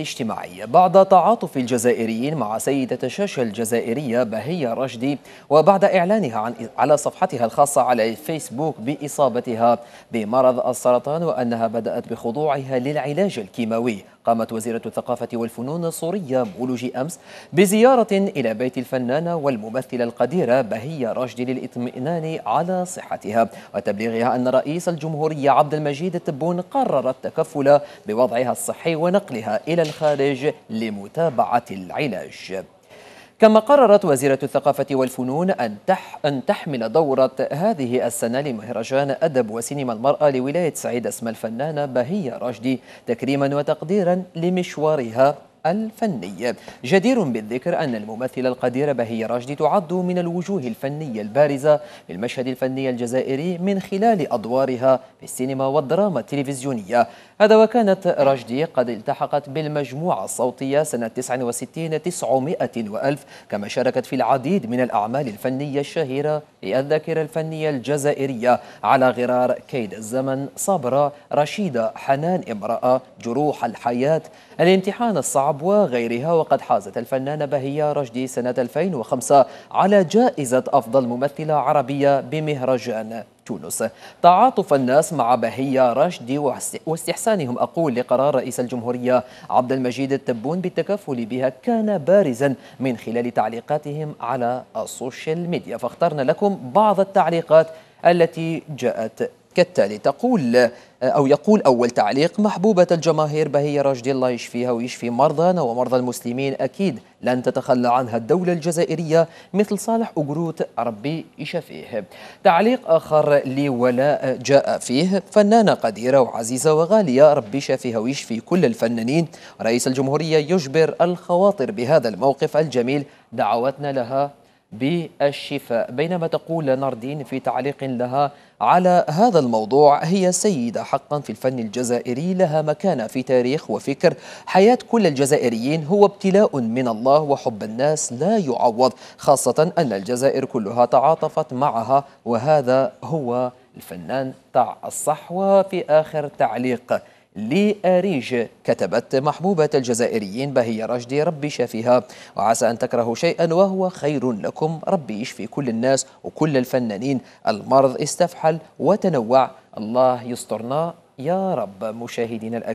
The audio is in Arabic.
اجتماعية. بعد تعاطف الجزائريين مع سيدة الشاشة الجزائرية بهية رشدي وبعد إعلانها عن على صفحتها الخاصة على فيسبوك بإصابتها بمرض السرطان وأنها بدأت بخضوعها للعلاج الكيماوي قامت وزيرة الثقافة والفنون السورية بولوجي أمس بزيارة إلى بيت الفنانة والممثلة القديرة بهية راشدي للإطمئنان على صحتها وتبليغها أن رئيس الجمهورية عبد المجيد التبون قرر التكفل بوضعها الصحي ونقلها إلى الخارج لمتابعة العلاج كما قررت وزيرة الثقافة والفنون أن, تح أن تحمل دورة هذه السنة لمهرجان أدب وسينما المرأة لولاية سعيد اسم الفنانة بهية راشدي تكريما وتقديرا لمشوارها الفني جدير بالذكر أن الممثلة القديرة بهية راشدي تعد من الوجوه الفنية البارزة للمشهد الفني الجزائري من خلال أدوارها في السينما والدراما التلفزيونية هذا وكانت راشدي قد التحقت بالمجموعة الصوتية سنة 69 900 وألف كما شاركت في العديد من الأعمال الفنية الشهيرة للذاكرة الفنية الجزائرية على غرار كيد الزمن صبرة رشيدة حنان امرأة جروح الحياة الامتحان الصعب العبوة وغيرها وقد حازت الفنانة بهية رشدي سنة 2005 على جائزة أفضل ممثلة عربية بمهرجان تونس تعاطف الناس مع بهية رشدي واستحسانهم أقول لقرار رئيس الجمهورية عبد المجيد التبون بالتكفل بها كان بارزا من خلال تعليقاتهم على السوشيال ميديا فاخترنا لكم بعض التعليقات التي جاءت كالتالي تقول أو يقول أول تعليق محبوبة الجماهير بهية راشدي الله يشفيها ويشفي مرضانا ومرضى المسلمين أكيد لن تتخلى عنها الدولة الجزائرية مثل صالح أجروت ربي يشفيه تعليق آخر لولاء جاء فيه فنانة قديرة وعزيزة وغالية ربي يشفيها ويشفي كل الفنانين رئيس الجمهورية يجبر الخواطر بهذا الموقف الجميل دعوتنا لها بالشفاء بينما تقول ناردين في تعليق لها على هذا الموضوع هي سيدة حقا في الفن الجزائري لها مكانة في تاريخ وفكر حياة كل الجزائريين هو ابتلاء من الله وحب الناس لا يعوض خاصة أن الجزائر كلها تعاطفت معها وهذا هو الفنان تاع الصح وفي آخر تعليق لأريج كتبت محبوبة الجزائريين بهي رشدي ربي شافيها وعسى أن تكرهوا شيئا وهو خير لكم ربي يشفي كل الناس وكل الفنانين المرض استفحل وتنوع الله يسترنا يا رب مشاهدينا